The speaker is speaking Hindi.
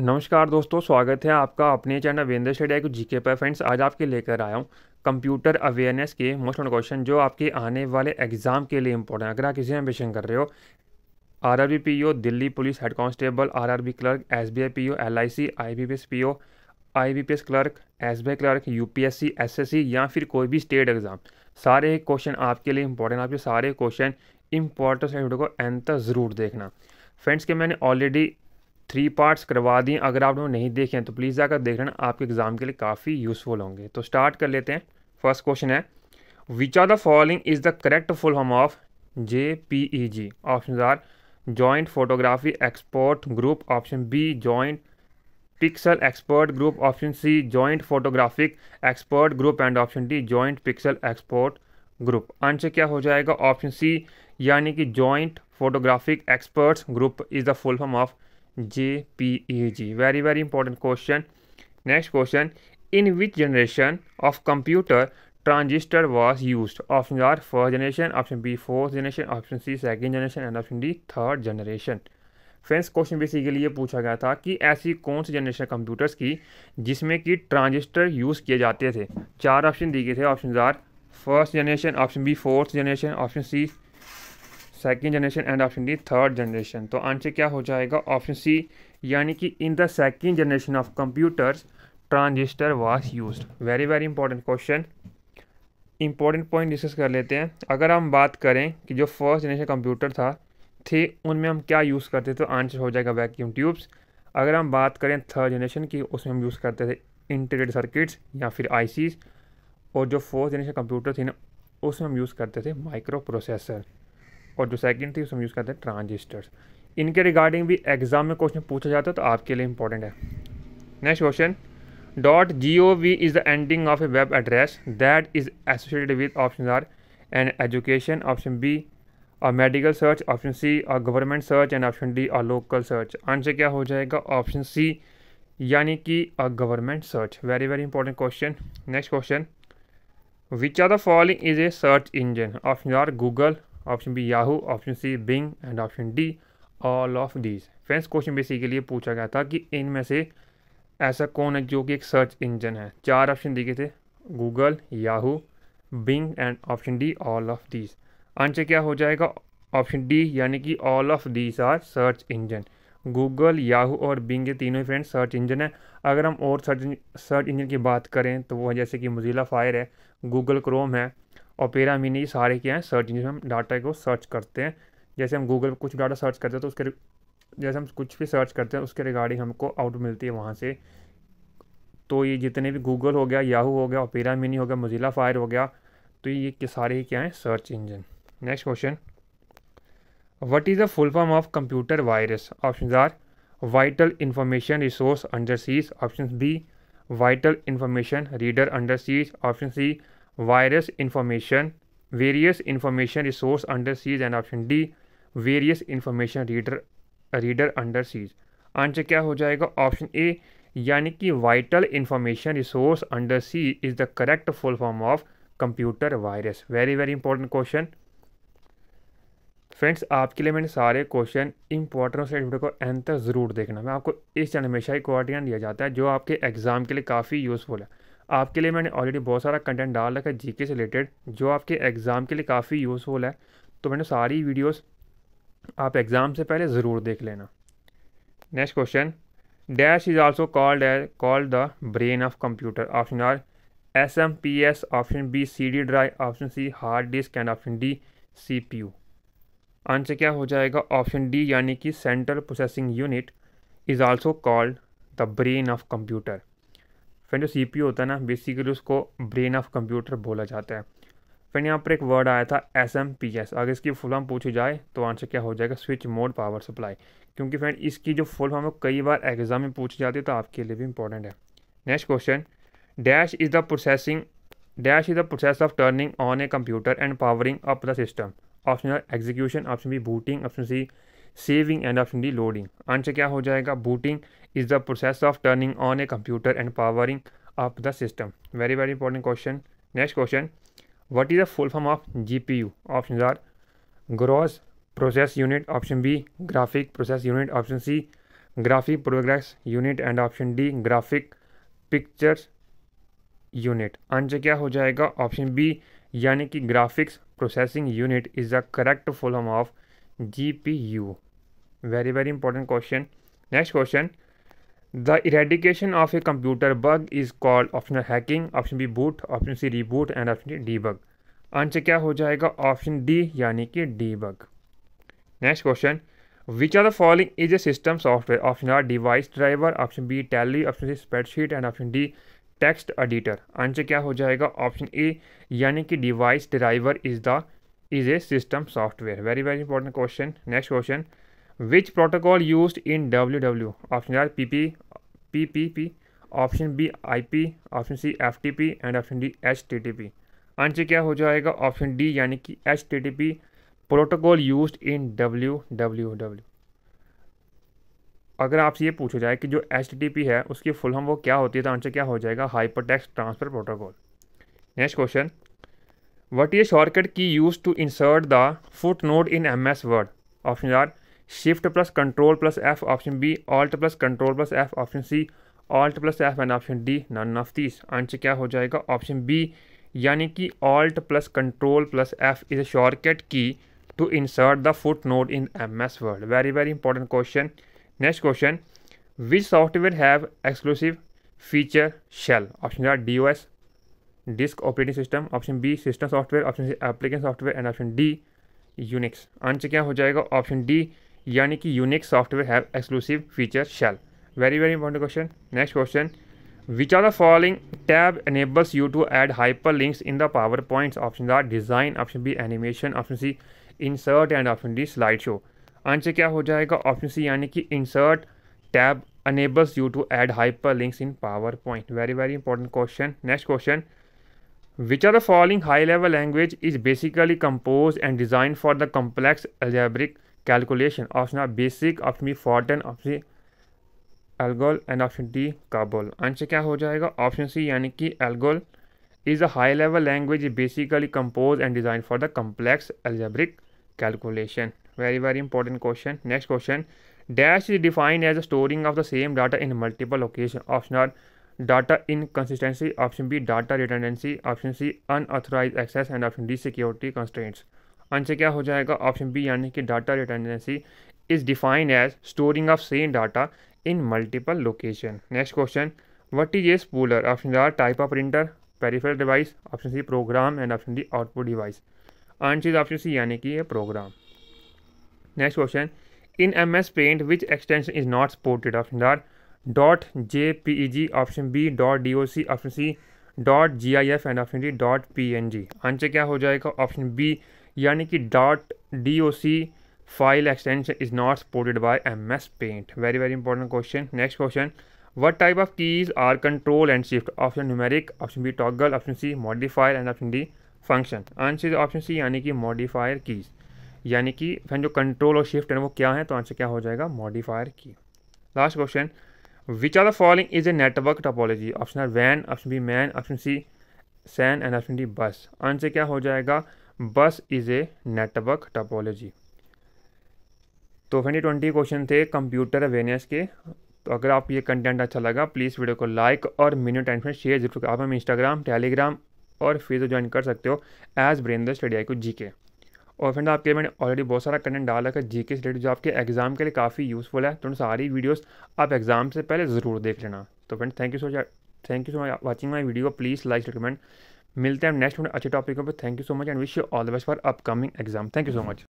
नमस्कार दोस्तों स्वागत है आपका अपने चैनल वेंद्र शेडिया को जीके पर फ्रेंड्स आज आपके लेकर आया हूँ कंप्यूटर अवेयरनेस के मोस्ट क्वेश्चन जो आपके आने वाले एग्जाम के लिए इंपॉर्टेंट अगर आप किसी एम्बिशन कर रहे हो R R B P O Delhi police head constable R R B clerk S B I P O L I C I B P S P O I B P S clerk S B I clerk U P S C S S C या फिर कोई भी स्टेट एग्जाम सारे क्वेश्चन आपके लिए इंपॉर्टेंट आपके सारे क्वेश्चन इंपॉर्टेंट वीडियो को एंड तक ज़रूर देखना फ्रेंड्स के मैंने ऑलरेडी थ्री पार्ट्स करवा दिए अगर आपने नहीं देखे हैं तो प्लीज़ जाकर देख लेना आपके एग्ज़ाम के लिए काफ़ी यूज़फुल होंगे तो स्टार्ट कर लेते हैं फर्स्ट क्वेश्चन है which are the following is the correct full form of J P E G option A joint photography expert group option B joint pixel expert group option C joint photographic expert group and option D joint pixel expert group answer क्या हो जाएगा ऑप्शन सी यानी कि joint photographic experts group is the full form of J P A G very very important question next question in which generation of computer transistor was use option A first generation option B fourth generation option C second generation and option D third generation friends question basically ये पूछा गया था कि ऐसी कौन सी जनरेशन कंप्यूटर्स की जिसमें कि ट्रांजिस्टर यूज़ किए जाते थे चार ऑप्शन दिए गए थे option A first generation option B fourth generation option C second generation and option D third generation तो आंसर क्या हो जाएगा ऑप्शन सी यानी कि in the second generation of computers transistor was use very very important question important point discuss कर लेते हैं अगर हम बात करें कि जो फर्स्ट जनरेशन कंप्यूटर था थे उनमें हम क्या यूज़ करते थे तो आंसर हो जाएगा वैक्यूम ट्यूब्स अगर हम बात करें थर्ड जनरेशन की उसमें हम यूज़ करते थे इंटीग्रेटेड सर्किट्स या फिर आईसीज और जो फोर्थ जनरेशन कंप्यूटर थे ना उसमें हम यूज़ करते थे माइक्रो प्रोसेसर और जो सेकंड थी उसमें यूज़ करते हैं ट्रांजिस्टर्स इनके रिगार्डिंग भी एग्ज़ाम में क्वेश्चन पूछा जाता है तो आपके लिए इंपॉर्टेंट है next question dot G O V is the ending of a web address that is associated with option A and education option B और मेडिकल सर्च ऑप्शन सी और government search and option D और लोकल सर्च आंसर क्या हो जाएगा ऑप्शन सी यानी कि uh government search very very important question next question which are the following is a search engine option A Google option B Yahoo option C Bing and option D all of these friends question basically पूछा गया था कि इनमें से ऐसा कौन है जो कि एक सर्च इंजन है चार ऑप्शन दिए थे Google Yahoo Bing and option D all of these answer क्या हो जाएगा ऑप्शन डी यानी कि all of these are search engine Google Yahoo और बिंग ये तीनों ही फ्रेंड्स सर्च इंजन है अगर हम और सर्च सर्च इंजन की बात करें तो वो जैसे कि मुजिला फायर है गूगल क्रोम है ओपेरा मिनी सारे क्या हैं सर्च इंजन हम डाटा को सर्च करते हैं जैसे हम गूगल पर कुछ डाटा सर्च करते हैं तो उसके जैसे हम कुछ भी सर्च करते हैं उसके रिगार्डिंग हमको आउट मिलती है वहाँ से तो ये जितने भी गूगल हो गया याहू हो गया ओपेरा मिनी हो गया मोजिला फायर हो गया तो ये के सारे ही क्या हैं search engine next question what is the full form of computer virus option A vital information resource under seize option B vital information reader under seize option C virus information various information resource under seize and option D various information reader reader under seize answer क्या हो जाएगा ऑप्शन ए यानी कि vital information resource under seize is the correct full form of computer virus very very important question friends आपके लिए मैंने सारे क्वेश्चन इंपॉर्टेंट से वीडियो को एंड तक ज़रूर देखना मैं आपको इस चैनल में हमेशा ही दिया जाता है जो आपके एग्ज़ाम के लिए काफ़ी यूज़फुल है आपके लिए मैंने ऑलरेडी बहुत सारा कंटेंट डाल रखा है जीके से रिलेटेड जो आपके एग्ज़ाम के लिए काफ़ी यूज़फुल है तो मैंने सारी वीडियोस आप एग्ज़ाम से पहले ज़रूर देख लेना next question dash is also called called the brain of computer option A S M P S option B C D drive option C hard disk and option D C P U answer क्या हो जाएगा ऑप्शन डी यानी कि central processing unit is also called the brain of computer friend जो सी पी होता है ना बेसिकली उसको ब्रेन ऑफ कंप्यूटर बोला जाता है फ्रेंड यहाँ पर एक वर्ड आया था एस एम पी एस अगर इसकी फुल फॉर्म पूछी जाए तो आंसर क्या हो जाएगा स्विच मोड पावर सप्लाई क्योंकि फ्रेंड इसकी जो फुल फॉर्म है कई बार एग्जाम में पूछी जाती है तो आपके लिए भी इंपॉर्टेंट है next question dash is the processing dash is the process of turning on a computer and powering up the system option execution option B booting option C saving and option D loading answer क्या हो जाएगा booting is the process of turning on a computer and powering up the system very very important question next question what is the full form of G P U option are gross process unit option B graphic process unit option C graphic progress unit and option D graphic pictures unit answer क्या हो जाएगा ऑप्शन बी यानी कि graphics processing unit is the correct full form of G P U very important question next question the eradication of a computer bug is called option hacking option B boot option C reboot and option D debug answer क्या हो जाएगा ऑप्शन डी यानी कि debug next question which are the following is a system software option A device driver option B Tally option C spreadsheet and option D text editor answer क्या हो जाएगा ऑप्शन ए यानी कि device driver is the is a system software very very important question next question which protocol use in W W option A P P P P P option B I P option C F T P and option D H T T P answer क्या हो जाएगा ऑप्शन डी यानी कि H T T P protocol use in W W W अगर आपसे ये पूछा जाए कि जो एच टी टी पी है उसकी फुल हम वो क्या होती है तो आंसर क्या हो जाएगा hyper text transfer protocol next question what is shortcut key use to insert the footnote in M S Word option A shift plus control plus F option B alt plus control plus F option C alt plus F and option D none of this answer क्या हो जाएगा ऑप्शन बी यानी कि alt plus control plus F is a shortcut key to insert the footnote in M S Word very very important question next question which software have exclusive feature shell option D O S disk operating system option B system software option C application software and option D Unix answer क्या हो जाएगा ऑप्शन डी यानी कि Unix software have exclusive feature shell very very important question next question following tab enables you to add hyperlinks in the power the option are design option B animation option C insert and option D slide show answer क्या हो जाएगा ऑप्शन सी यानी कि insert tab enables you to add hyperlinks in PowerPoint very very important question next question which are the following high level language is basically compose and design for the complex algebraic calculation option A BASIC option B Fortran option C ALGOL and option D COBOL answer क्या हो जाएगा ऑप्शन सी यानी कि ALGOL is a high level language basically compose and design for the complex algebraic calculation very very important question next question dash is defined as the storing of the same data in multiple locations option r data inconsistency option b data redundancy option c unauthorized access and option d security constraints answer क्या हो जाएगा ऑप्शन बी यानी कि data redundancy is defined as storing of same data in multiple location next question what is a spooler option A type of printer peripheral device option C program and option D output device answer is option C यानी कि program next question in M S Paint which extension is not supported option A dot J P E G option B dot D O C option C dot G I F and option D dot P N G answer क्या हो जाएगा ऑप्शन बी यानी कि dot D O C file extension is not supported by M S Paint very very important question next question what type of keys are control and shift option numeric option B toggle option C modifier and option D function answer option C यानी कि मॉडिफायर कीज यानी कि फैन जो कंट्रोल और शिफ्ट है वो क्या है तो आंसर क्या हो जाएगा modifier key last question which are the following is a network topology option A वैन option B MAN option C SAN and option D bus answer क्या हो जाएगा bus is a network topology तो फ्रेंड ट्वेंटी क्वेश्चन थे कंप्यूटर अवेयरनेस के तो अगर आप ये कंटेंट अच्छा लगा प्लीज़ वीडियो को लाइक और मिनट टाइम फ्रेंड शेयर जरूर आप हम इंस्टाग्राम टेलीग्राम और फिर तो ज्वाइन कर सकते हो एज ब्रेंद्र स्टडी आई को जी के और फ्रेंड आपके मैंने ऑलरेडी बहुत सारा कंटेंट डाला है जी के रिलेटेड जो आपके एग्जाम के लिए काफ़ी यूज़फुल है तो सारी वीडियोस आप एग्जाम से पहले ज़रूर देख लेना तो friend thank you so much thank you so much watching my video please like recommend मिलते हैं नेक्स्ट अच्छे टॉपिकों पर thank you so much and wish you all the best for upcoming exam thank you so much